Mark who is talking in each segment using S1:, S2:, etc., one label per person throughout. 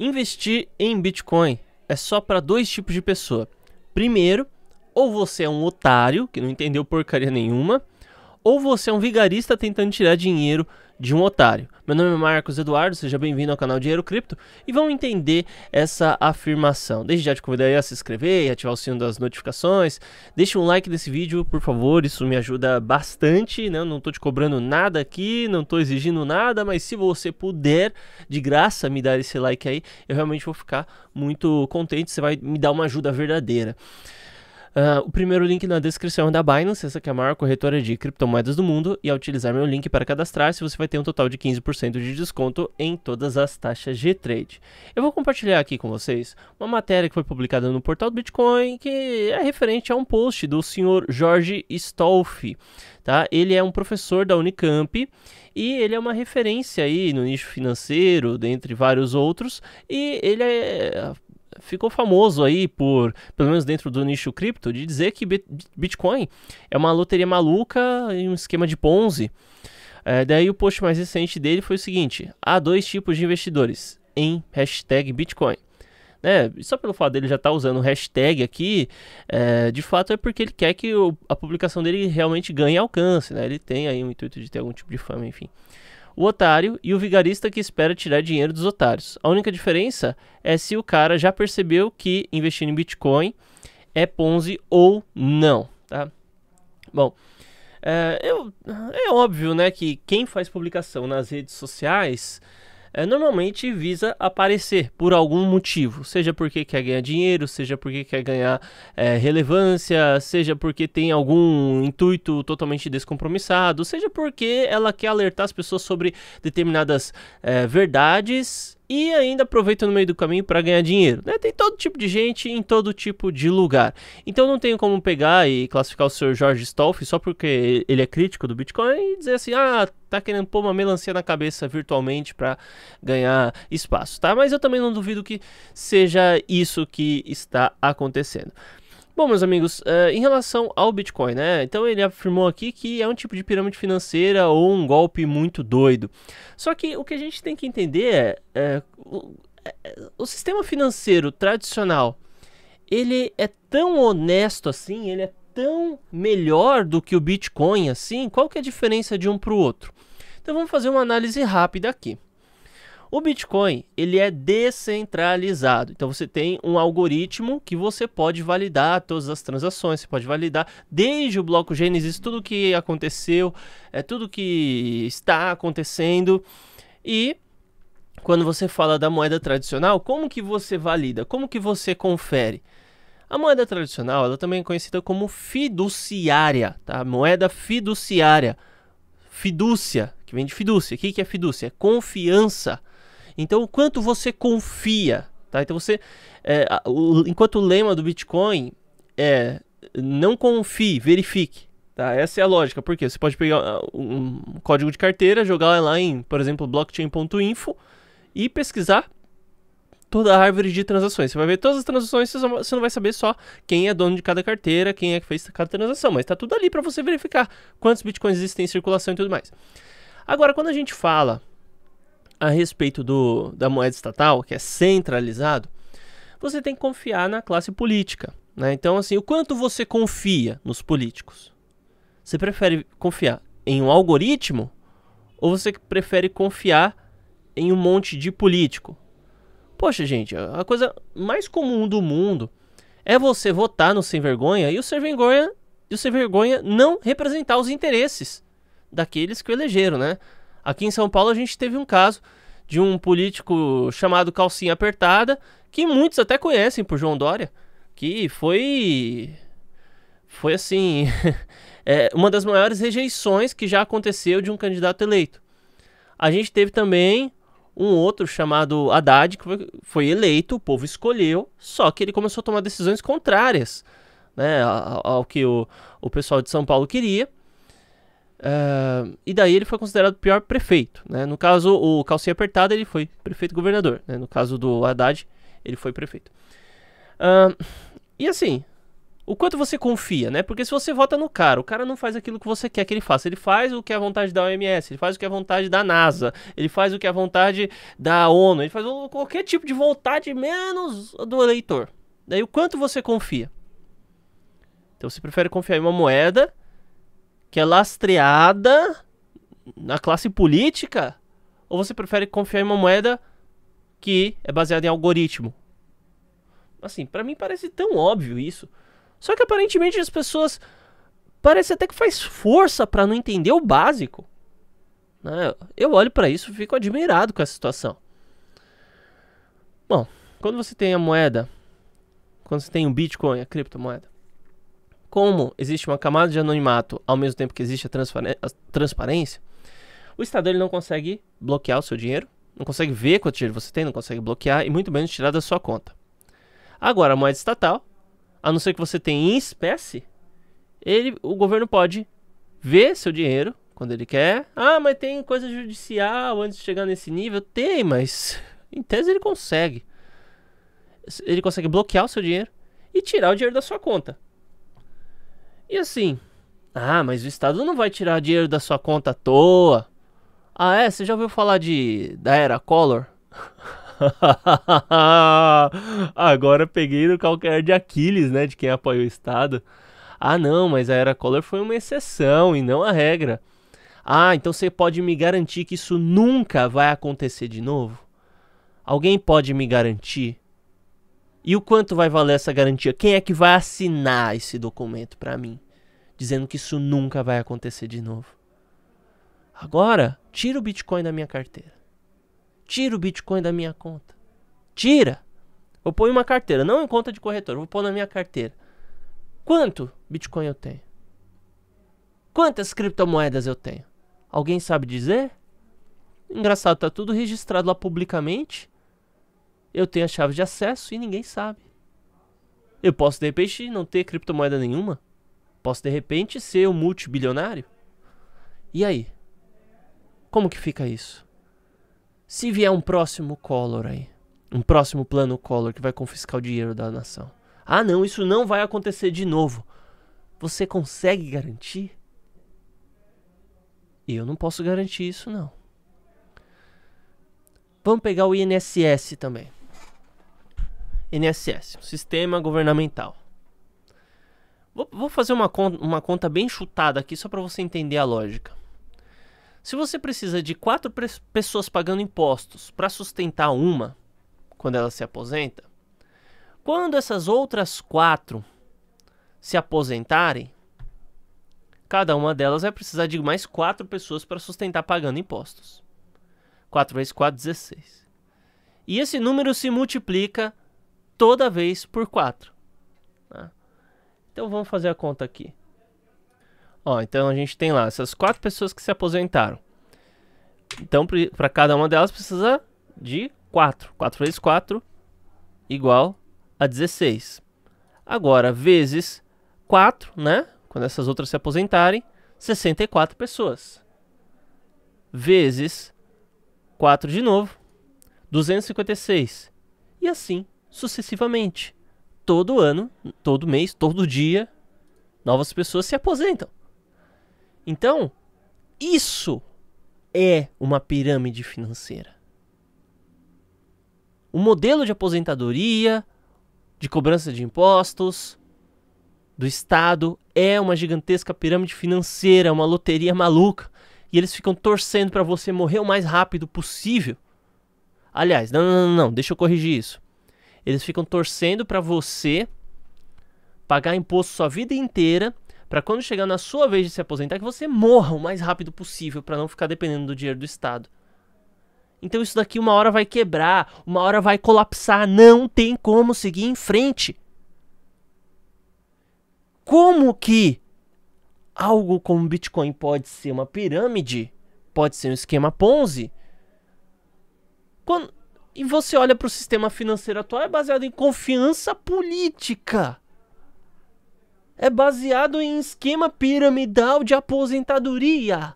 S1: Investir em Bitcoin é só para dois tipos de pessoa. Primeiro, ou você é um otário que não entendeu porcaria nenhuma, ou você é um vigarista tentando tirar dinheiro de um otário. Meu nome é Marcos Eduardo, seja bem-vindo ao canal Dinheiro Cripto e vamos entender essa afirmação. Desde já te convidei a se inscrever e ativar o sino das notificações. Deixa um like nesse vídeo, por favor, isso me ajuda bastante. Né? Eu não estou te cobrando nada aqui, não estou exigindo nada, mas se você puder, de graça, me dar esse like aí, eu realmente vou ficar muito contente. Você vai me dar uma ajuda verdadeira. Uh, o primeiro link na descrição é da Binance, essa que é a maior corretora de criptomoedas do mundo, e ao utilizar meu link para cadastrar-se, você vai ter um total de 15% de desconto em todas as taxas de trade. Eu vou compartilhar aqui com vocês uma matéria que foi publicada no portal do Bitcoin, que é referente a um post do senhor Jorge Stolfi. Tá? Ele é um professor da Unicamp e ele é uma referência aí no nicho financeiro, dentre vários outros, e ele é ficou famoso aí por, pelo menos dentro do nicho cripto, de dizer que Bitcoin é uma loteria maluca e um esquema de Ponzi. É, daí o post mais recente dele foi o seguinte: há dois tipos de investidores em hashtag Bitcoin. Né? Só pelo fato dele já estar tá usando hashtag aqui, é, de fato é porque ele quer que o, a publicação dele realmente ganhe alcance, né? Ele tem aí o intuito de ter algum tipo de fama, enfim o otário e o vigarista que espera tirar dinheiro dos otários. A única diferença é se o cara já percebeu que investir em Bitcoin é Ponzi ou não, tá? Bom, é, eu, é óbvio, né, que quem faz publicação nas redes sociais é, normalmente visa aparecer por algum motivo, seja porque quer ganhar dinheiro, seja porque quer ganhar é, relevância, seja porque tem algum intuito totalmente descompromissado, seja porque ela quer alertar as pessoas sobre determinadas é, verdades e ainda aproveita no meio do caminho para ganhar dinheiro. Né? Tem todo tipo de gente em todo tipo de lugar. Então não tenho como pegar e classificar o Sr. George Stolf só porque ele é crítico do Bitcoin e dizer assim: ah, tá querendo pôr uma melancia na cabeça virtualmente para ganhar espaço, tá? Mas eu também não duvido que seja isso que está acontecendo. Bom, meus amigos, uh, em relação ao Bitcoin, né? Então ele afirmou aqui que é um tipo de pirâmide financeira ou um golpe muito doido. Só que o que a gente tem que entender é, é, o, é, o sistema financeiro tradicional ele é tão honesto assim, ele é tão melhor do que o Bitcoin assim? Qual que é a diferença de um para o outro? Então vamos fazer uma análise rápida aqui. O Bitcoin ele é descentralizado, então você tem um algoritmo que você pode validar todas as transações, você pode validar desde o bloco Gênesis tudo que aconteceu, é tudo que está acontecendo e quando você fala da moeda tradicional, como que você valida? Como que você confere? A moeda tradicional, ela também é conhecida como fiduciária, tá? Moeda fiduciária. Fidúcia, que vem de fidúcia. O que, é fidúcia? É confiança. Então, o quanto você confia, tá? Então, você... É, o, enquanto o lema do Bitcoin é não confie, verifique. Tá? Essa é a lógica, porque você pode pegar ah, um código de carteira, jogar lá em, por exemplo, blockchain.info e pesquisar toda a árvore de transações. Você vai ver todas as transações, você não vai saber só quem é dono de cada carteira, quem é que fez cada transação, mas está tudo ali para você verificar quantos bitcoins existem em circulação e tudo mais. Agora, quando a gente fala a respeito do, da moeda estatal, que é centralizado, você tem que confiar na classe política. Né? Então, assim, o quanto você confia nos políticos? Você prefere confiar em um algoritmo ou você prefere confiar em um monte de político? Poxa, gente, a coisa mais comum do mundo é você votar no sem vergonha e o sem vergonha, e o sem vergonha não representar os interesses daqueles que o elegeram, né? Aqui em São Paulo a gente teve um caso de um político chamado Calcinha Apertada, que muitos até conhecem por João Dória, que foi foi assim é, uma das maiores rejeições que já aconteceu de um candidato eleito. A gente teve também um outro chamado Haddad, que foi, eleito, o povo escolheu, só que ele começou a tomar decisões contrárias né, ao, ao, que o, o pessoal de São Paulo queria. Uh, e daí ele foi considerado o pior prefeito. Né? No caso, o Calcinha Apertada, ele foi prefeito-governador. Né? No caso do Haddad, ele foi prefeito. Uh, e assim, o quanto você confia, né? Porque se você vota no cara, o cara não faz aquilo que você quer que ele faça. Ele faz o que é a vontade da OMS, ele faz o que é a vontade da NASA, ele faz o que é a vontade da ONU, ele faz qualquer tipo de vontade, menos do eleitor. Daí o quanto você confia? Então você prefere confiar em uma moeda que é lastreada na classe política? Ou você prefere confiar em uma moeda que é baseada em algoritmo? Assim, para mim parece tão óbvio isso. Só que aparentemente as pessoas parece até que faz força para não entender o básico. Né? Eu olho para isso e fico admirado com essa situação. Bom, quando você tem a moeda, quando você tem o Bitcoin, a criptomoeda, como existe uma camada de anonimato ao mesmo tempo que existe a, a transparência, o Estado ele não consegue bloquear o seu dinheiro, não consegue ver quanto dinheiro você tem, não consegue bloquear e muito menos tirar da sua conta. Agora, a moeda estatal a não ser que você tenha em espécie, ele, o governo pode ver seu dinheiro quando ele quer. Ah, mas tem coisa judicial antes de chegar nesse nível? Tem, mas em tese ele consegue. Ele consegue bloquear o seu dinheiro e tirar o dinheiro da sua conta. E assim, ah, mas o Estado não vai tirar dinheiro da sua conta à toa. Ah, é? Você já ouviu falar de da era Collor? Agora peguei no calcanhar de Aquiles, né? De quem apoia o Estado. Ah, não, mas a era Collor foi uma exceção e não a regra. Ah, então você pode me garantir que isso nunca vai acontecer de novo? Alguém pode me garantir? E o quanto vai valer essa garantia? Quem é que vai assinar esse documento para mim, dizendo que isso nunca vai acontecer de novo? Agora, tira o Bitcoin da minha carteira. Tira o Bitcoin da minha conta. Tira! Eu ponho uma carteira, não em conta de corretor, vou pôr na minha carteira. Quanto Bitcoin eu tenho? Quantas criptomoedas eu tenho? Alguém sabe dizer? Engraçado, tá tudo registrado lá publicamente. Eu tenho a chave de acesso e ninguém sabe. Eu posso de repente não ter criptomoeda nenhuma. Posso de repente ser um multibilionário. E aí? Como que fica isso? Se vier um próximo Collor aí, um próximo plano Collor que vai confiscar o dinheiro da nação. Ah, não, isso não vai acontecer de novo. Você consegue garantir? Eu não posso garantir isso, não. Vamos pegar o INSS também. INSS, Sistema Governamental. Vou, vou fazer uma conta, uma conta bem chutada aqui só para você entender a lógica. Se você precisa de quatro pessoas pagando impostos para sustentar uma quando ela se aposenta, quando essas outras quatro se aposentarem, cada uma delas vai precisar de mais quatro pessoas para sustentar pagando impostos. 4 vezes 4, 16. E esse número se multiplica toda vez por 4. Tá? Né? Então vamos fazer a conta aqui. Ó, então a gente tem lá essas quatro pessoas que se aposentaram. Então, para cada uma delas precisa de 4. 4 vezes 4 igual a 16. Agora, vezes 4, né? Quando essas outras se aposentarem, 64 pessoas. Vezes 4 de novo, 256. E assim sucessivamente. Todo ano, todo mês, todo dia, novas pessoas se aposentam. Então, isso é uma pirâmide financeira. O modelo de aposentadoria, de cobrança de impostos, do Estado é uma gigantesca pirâmide financeira, uma loteria maluca. E eles ficam torcendo para você morrer o mais rápido possível. Aliás, não, não, não, não, deixa eu corrigir isso. Eles ficam torcendo para você pagar imposto sua vida inteira para quando chegar na sua vez de se aposentar que você morra o mais rápido possível para não ficar dependendo do dinheiro do Estado. Então isso daqui uma hora vai quebrar, uma hora vai colapsar, não tem como seguir em frente. Como que algo como Bitcoin pode ser uma pirâmide, pode ser um esquema Ponzi? Quando... E você olha para o sistema financeiro atual é baseado em confiança política é baseado em esquema piramidal de aposentadoria.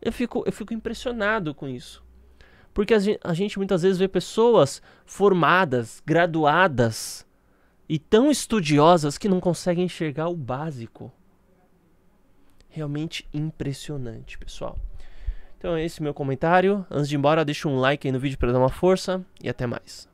S1: Eu fico, eu fico impressionado com isso. Porque a gente, a gente muitas vezes vê pessoas formadas, graduadas e tão estudiosas que não conseguem enxergar o básico. Realmente impressionante, pessoal. Então é esse meu comentário. Antes de ir embora, deixa um like aí no vídeo para dar uma força e até mais.